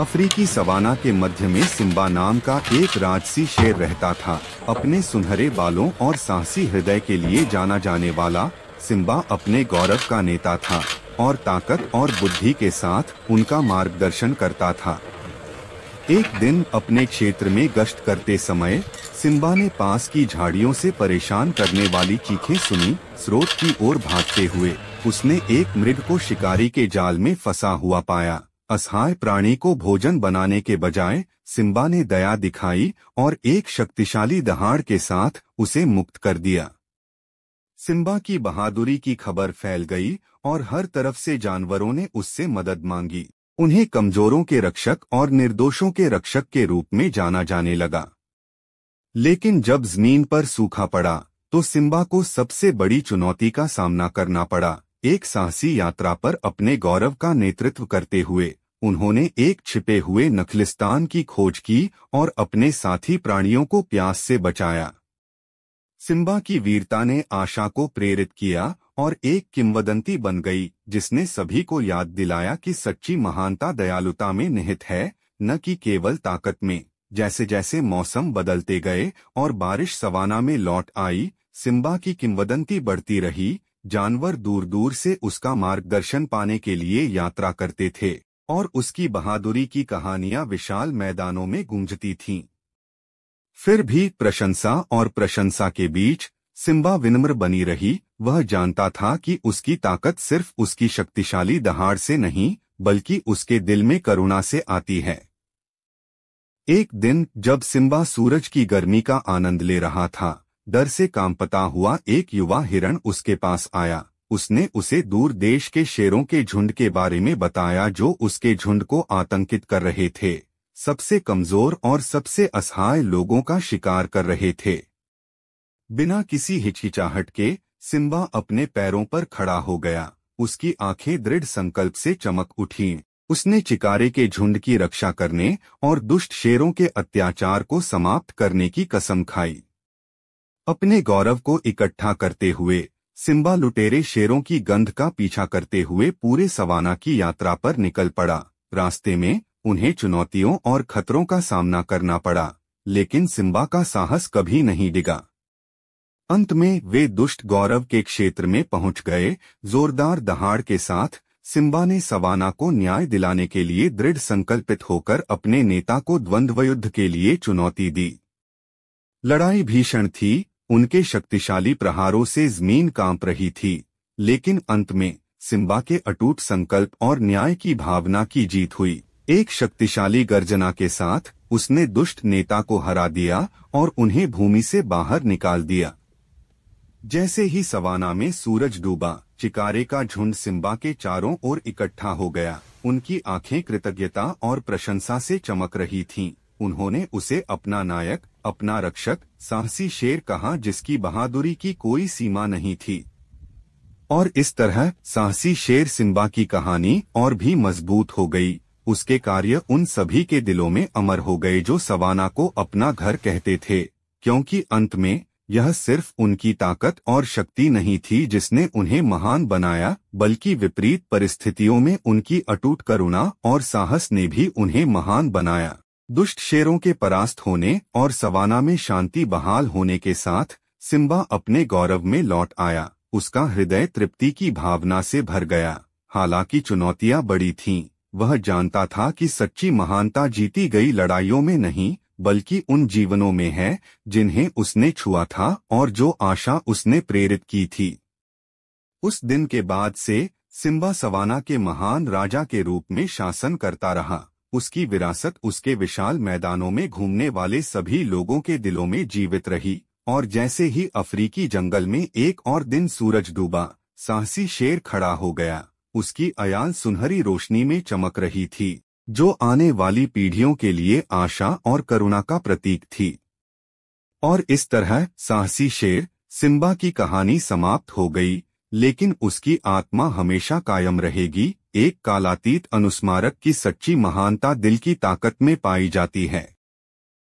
अफ्रीकी सवाना के मध्य में सिम्बा नाम का एक राजसी शेर रहता था अपने सुनहरे बालों और साहसी हृदय के लिए जाना जाने वाला सिम्बा अपने गौरव का नेता था और ताकत और बुद्धि के साथ उनका मार्गदर्शन करता था एक दिन अपने क्षेत्र में गश्त करते समय सिम्बा ने पास की झाड़ियों से परेशान करने वाली चीखें सुनी स्रोत की ओर भागते हुए उसने एक मृग को शिकारी के जाल में फंसा हुआ पाया असहाय प्राणी को भोजन बनाने के बजाय सिम्बा ने दया दिखाई और एक शक्तिशाली दहाड़ के साथ उसे मुक्त कर दिया सिम्बा की बहादुरी की खबर फैल गई और हर तरफ से जानवरों ने उससे मदद मांगी उन्हें कमजोरों के रक्षक और निर्दोषों के रक्षक के रूप में जाना जाने लगा लेकिन जब जमीन पर सूखा पड़ा तो सिम्बा को सबसे बड़ी चुनौती का सामना करना पड़ा एक साहसी यात्रा पर अपने गौरव का नेतृत्व करते हुए उन्होंने एक छिपे हुए नखलिस्तान की खोज की और अपने साथी प्राणियों को प्यास से बचाया सिम्बा की वीरता ने आशा को प्रेरित किया और एक किंवदंती बन गई जिसने सभी को याद दिलाया कि सच्ची महानता दयालुता में निहित है न कि केवल ताकत में जैसे जैसे मौसम बदलते गए और बारिश सवाना में लौट आई सिम्बा की किंवदंती बढ़ती रही जानवर दूर दूर से उसका मार्गदर्शन पाने के लिए यात्रा करते थे और उसकी बहादुरी की कहानियां विशाल मैदानों में गूंजती थीं। फिर भी प्रशंसा और प्रशंसा के बीच सिम्बा विनम्र बनी रही वह जानता था कि उसकी ताकत सिर्फ उसकी शक्तिशाली दहाड़ से नहीं बल्कि उसके दिल में करुणा से आती है एक दिन जब सिम्बा सूरज की गर्मी का आनंद ले रहा था डर से कांपता हुआ एक युवा हिरण उसके पास आया उसने उसे दूर देश के शेरों के झुंड के बारे में बताया जो उसके झुंड को आतंकित कर रहे थे सबसे कमजोर और सबसे असहाय लोगों का शिकार कर रहे थे बिना किसी हिचकिचाहट के सिम्बा अपने पैरों पर खड़ा हो गया उसकी आंखें दृढ़ संकल्प से चमक उठी उसने चिकारे के झुंड की रक्षा करने और दुष्ट शेरों के अत्याचार को समाप्त करने की कसम खाई अपने गौरव को इकट्ठा करते हुए सिम्बा लुटेरे शेरों की गंध का पीछा करते हुए पूरे सवाना की यात्रा पर निकल पड़ा रास्ते में उन्हें चुनौतियों और खतरों का सामना करना पड़ा लेकिन सिम्बा का साहस कभी नहीं डिगा अंत में वे दुष्ट गौरव के क्षेत्र में पहुंच गए जोरदार दहाड़ के साथ सिम्बा ने सवाना को न्याय दिलाने के लिए दृढ़ संकल्पित होकर अपने नेता को द्वंद्वयुद्ध के लिए चुनौती दी लड़ाई भीषण थी उनके शक्तिशाली प्रहारों से जमीन कांप रही थी लेकिन अंत में सिम्बा के अटूट संकल्प और न्याय की भावना की जीत हुई एक शक्तिशाली गर्जना के साथ उसने दुष्ट नेता को हरा दिया और उन्हें भूमि से बाहर निकाल दिया जैसे ही सवाना में सूरज डूबा चिकारे का झुंड सिम्बा के चारों ओर इकट्ठा हो गया उनकी आंखें कृतज्ञता और प्रशंसा से चमक रही थीं। उन्होंने उसे अपना नायक अपना रक्षक साहसी शेर कहा जिसकी बहादुरी की कोई सीमा नहीं थी और इस तरह साहसी शेर सिम्बा की कहानी और भी मजबूत हो गई उसके कार्य उन सभी के दिलों में अमर हो गए जो सवाना को अपना घर कहते थे क्योंकि अंत में यह सिर्फ उनकी ताकत और शक्ति नहीं थी जिसने उन्हें महान बनाया बल्कि विपरीत परिस्थितियों में उनकी अटूट करुणा और साहस ने भी उन्हें महान बनाया दुष्ट शेरों के परास्त होने और सवाना में शांति बहाल होने के साथ सिम्बा अपने गौरव में लौट आया उसका हृदय तृप्ति की भावना से भर गया हालांकि चुनौतियां बड़ी थीं, वह जानता था कि सच्ची महानता जीती गई लड़ाइयों में नहीं बल्कि उन जीवनों में है जिन्हें उसने छुआ था और जो आशा उसने प्रेरित की थी उस दिन के बाद से सिम्बा सवाना के महान राजा के रूप में शासन करता रहा उसकी विरासत उसके विशाल मैदानों में घूमने वाले सभी लोगों के दिलों में जीवित रही और जैसे ही अफ्रीकी जंगल में एक और दिन सूरज डूबा साहसी शेर खड़ा हो गया उसकी अयाल सुनहरी रोशनी में चमक रही थी जो आने वाली पीढ़ियों के लिए आशा और करुणा का प्रतीक थी और इस तरह साहसी शेर सिम्बा की कहानी समाप्त हो गई लेकिन उसकी आत्मा हमेशा कायम रहेगी एक कालातीत अनुस्मारक की सच्ची महानता दिल की ताकत में पाई जाती है